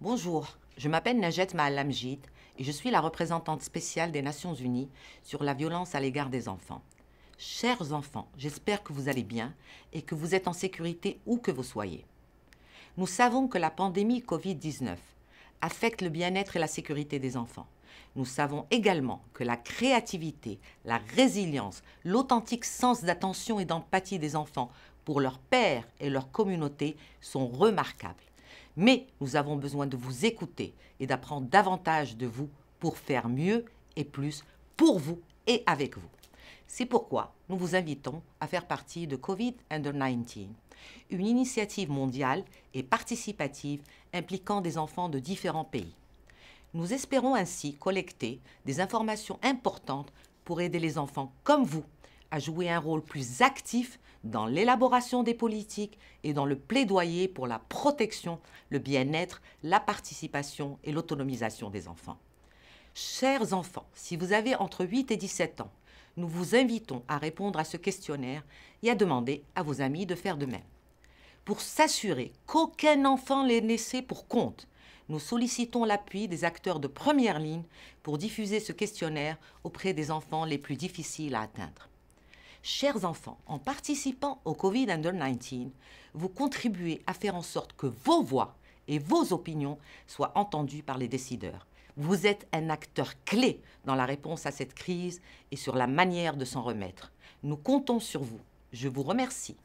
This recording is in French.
Bonjour, je m'appelle Najet Mahalamjit et je suis la représentante spéciale des Nations Unies sur la violence à l'égard des enfants. Chers enfants, j'espère que vous allez bien et que vous êtes en sécurité où que vous soyez. Nous savons que la pandémie Covid-19 affecte le bien-être et la sécurité des enfants. Nous savons également que la créativité, la résilience, l'authentique sens d'attention et d'empathie des enfants pour leurs pères et leur communauté sont remarquables. Mais nous avons besoin de vous écouter et d'apprendre davantage de vous pour faire mieux et plus pour vous et avec vous. C'est pourquoi nous vous invitons à faire partie de COVID Under-19, une initiative mondiale et participative impliquant des enfants de différents pays. Nous espérons ainsi collecter des informations importantes pour aider les enfants comme vous à jouer un rôle plus actif dans l'élaboration des politiques et dans le plaidoyer pour la protection, le bien-être, la participation et l'autonomisation des enfants. Chers enfants, si vous avez entre 8 et 17 ans, nous vous invitons à répondre à ce questionnaire et à demander à vos amis de faire de même. Pour s'assurer qu'aucun enfant n'est laissé pour compte, nous sollicitons l'appui des acteurs de première ligne pour diffuser ce questionnaire auprès des enfants les plus difficiles à atteindre. Chers enfants, en participant au COVID 19, vous contribuez à faire en sorte que vos voix et vos opinions soient entendues par les décideurs. Vous êtes un acteur clé dans la réponse à cette crise et sur la manière de s'en remettre. Nous comptons sur vous. Je vous remercie.